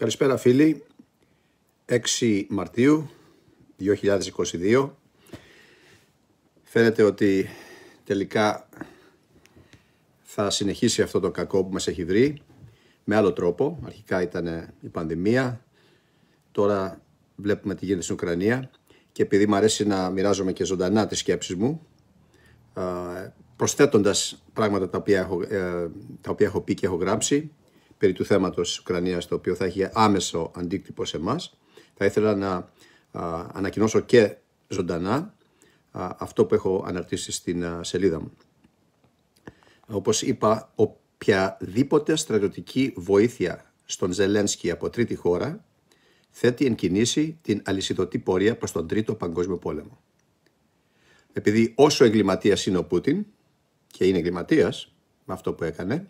Καλησπέρα φίλοι, 6 Μαρτίου 2022. Φαίνεται ότι τελικά θα συνεχίσει αυτό το κακό που μας έχει βρει με άλλο τρόπο. Αρχικά ήταν ε, η πανδημία, τώρα βλέπουμε τι γίνεται στην Ουκρανία και επειδή μου αρέσει να μοιράζομαι και ζωντανά τις σκέψεις μου, προσθέτοντας πράγματα τα οποία έχω, ε, τα οποία έχω πει και έχω γράψει, περί του θέματος της Ουκρανίας, το οποίο θα έχει άμεσο αντίκτυπο σε εμάς. Θα ήθελα να ανακοινώσω και ζωντανά αυτό που έχω αναρτήσει στην σελίδα μου. Όπως είπα, οποιαδήποτε στρατιωτική βοήθεια στον Ζελένσκι από τρίτη χώρα θέτει εν κινήσει την αλυσιδωτή πορεία προς τον Τρίτο Παγκόσμιο Πόλεμο. Επειδή όσο εγκληματίας είναι ο Πούτιν, και είναι εγκληματίας με αυτό που έκανε,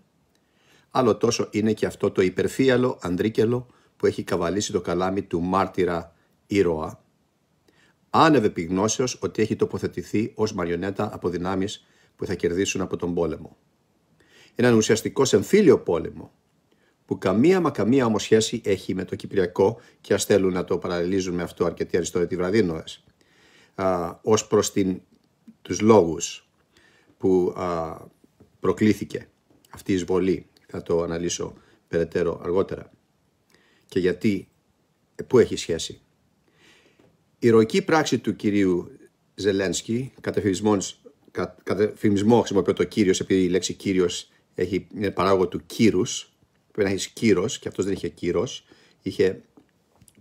άλλο τόσο είναι και αυτό το υπερφύαλο ανδρίκελο που έχει καβαλήσει το καλάμι του μάρτυρα ήρωα. Άνευε πυγνώσεως ότι έχει τοποθετηθεί ως μαριονέτα από δυνάμεις που θα κερδίσουν από τον πόλεμο. Έναν ουσιαστικό εμφύλιο πόλεμο που καμία μα καμία όμω σχέση έχει με το Κυπριακό και ας θέλουν να το παραλληλίζουν με αυτό αρκετοί αριστόρετοι βραδίνοε. Ως προς τους λόγους που προκλήθηκε αυτή η εισβολή θα το αναλύσω περαιτέρω αργότερα. Και γιατί, ε, πού έχει σχέση. Η ροϊκή πράξη του κυρίου Ζελένσκι, κατά κα, κατεφημισμό χρησιμοποιώ το κύριος, επειδή η λέξη κύριος έχει, είναι παράγωγο του κύρους, πρέπει να έχεις κύρος και αυτός δεν είχε κύρος, είχε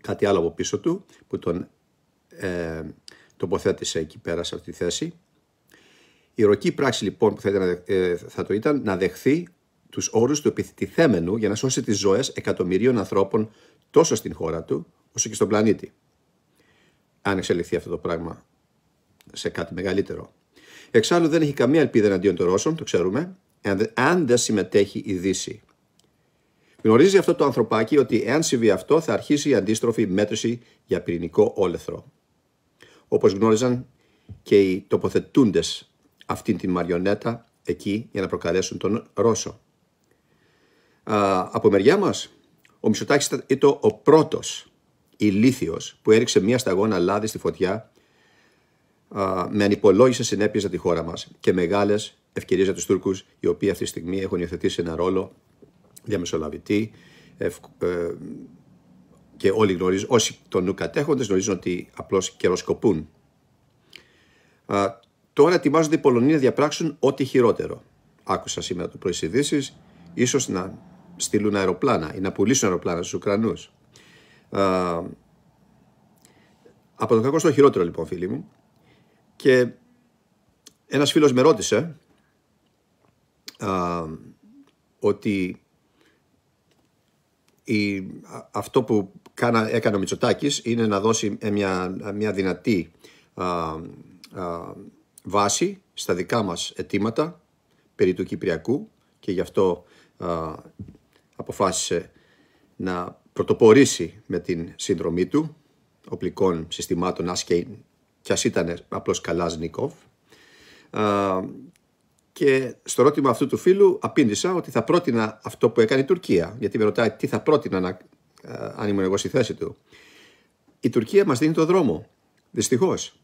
κάτι άλλο από πίσω του που τον ε, τοποθέτησε εκεί πέρα σε αυτή τη θέση. Η ροκή πράξη λοιπόν που ε, θα το ήταν να δεχθεί τους όρους του επιθυμένου για να σώσει τις ζωές εκατομμυρίων ανθρώπων τόσο στην χώρα του όσο και στον πλανήτη. Αν εξελιχθεί αυτό το πράγμα σε κάτι μεγαλύτερο. Εξάλλου δεν έχει καμία ελπίδα εναντίον των Ρώσων, το ξέρουμε, αν δεν συμμετέχει η Δύση. Γνωρίζει αυτό το ανθρωπάκι ότι εάν συμβεί αυτό θα αρχίσει η αντίστροφη μέτρηση για πυρηνικό όλεθρο. Όπως γνώριζαν και οι τοποθετούντες αυτήν την μαριονέτα εκεί για να προκαλέσουν τον Ρώσο. Α, από μεριά μας, ο Μισοτάκης ήταν ο πρώτος ηλίθιος που έριξε μία σταγόνα λάδι στη φωτιά με ανυπολόγισε συνέπειες για τη χώρα μας και μεγάλες ευκαιρίες για τους Τούρκους οι οποίοι αυτή τη στιγμή έχουν υιοθετήσει ένα ρόλο διαμεσολαβητή ε, και όλοι γνωρίζουν, όσοι τον νου κατέχοντες γνωρίζουν ότι απλώς καιροσκοπούν. Α, τώρα ετοιμάζονται οι Πολωνοί να διαπράξουν ό,τι χειρότερο. Άκουσα σήμερα το πρωί ίσως να στείλουν αεροπλάνα ή να πουλήσουν αεροπλάνα στους Ουκρανούς. Α, από το κακό στο χειρότερο λοιπόν φίλοι μου και ένας φίλος με ρώτησε α, ότι η, αυτό που κάνα, έκανε ο Μητσοτάκης είναι να δώσει ε, μια, μια δυνατή α, α, βάση στα δικά μας αιτήματα περί του Κυπριακού και γι' αυτό α, αποφάσισε να πρωτοπορήσει με την σύνδρομή του οπλικών συστημάτων και και ας ήταν απλώς Νίκοφ. και στο ερώτημα αυτού του φίλου απήντησα ότι θα πρότεινα αυτό που έκανε η Τουρκία γιατί με ρωτάει τι θα πρότεινα να, αν ήμουν εγώ στη θέση του η Τουρκία μας δίνει το δρόμο δυστυχώς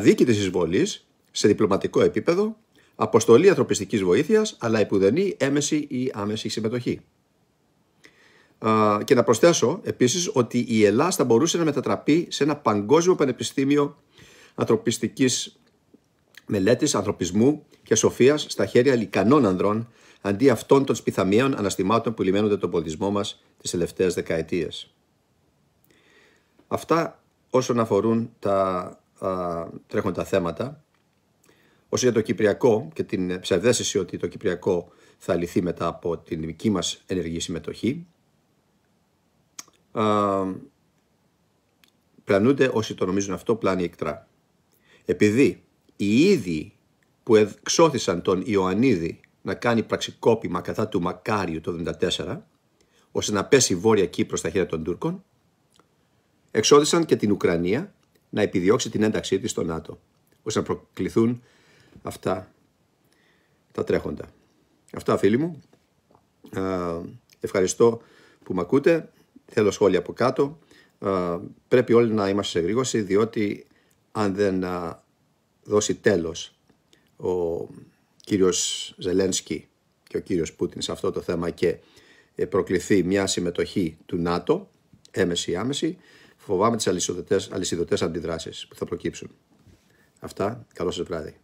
δίκη της εισβολής σε διπλωματικό επίπεδο αποστολή ανθρωπιστικής βοήθειας αλλά υπουδενή έμεση ή άμεση συμμετοχή και να προσθέσω επίσης ότι η Ελλάδα θα μπορούσε να μετατραπεί σε ένα παγκόσμιο πανεπιστήμιο ανθρωπιστικής μελέτης, ανθρωπισμού και σοφίας στα χέρια λικανών ανδρών αντί αυτών των σπιθαμίων αναστημάτων που λιμένονται τον πολιτισμό μας τις τελευταίες δεκαετίες. Αυτά όσον αφορούν τα α, τρέχοντα θέματα. Όσο για το Κυπριακό και την ψευδέστηση ότι το Κυπριακό θα λυθεί μετά από την δική μας ενεργή συμμετοχή, πλανούνται όσοι το νομίζουν αυτό πλάνη εκτρά. Επειδή οι ίδιοι που εξώθησαν τον Ιωαννίδη να κάνει πραξικόπημα κατά του Μακάριου το 1974, ώστε να πέσει η Βόρεια Κύπρος στα χέρια των Τούρκων, εξώθησαν και την Ουκρανία να επιδιώξει την ένταξή της στο ΝΑΤΟ, ώστε να προκληθούν αυτά τα τρέχοντα. Αυτά φίλοι μου. Ευχαριστώ που με ακούτε. Θέλω σχόλια από κάτω. Πρέπει όλοι να είμαστε σε γρήγορση, διότι αν δεν δώσει τέλος ο κύριος Ζελένσκι και ο κύριος Πούτιν σε αυτό το θέμα και ε, προκληθεί μια συμμετοχή του ΝΑΤΟ, έμεση ή άμεση, φοβάμαι τις αλυσιδωτές, αλυσιδωτές αντιδράσεις που θα προκύψουν. Αυτά, καλό σας βράδυ.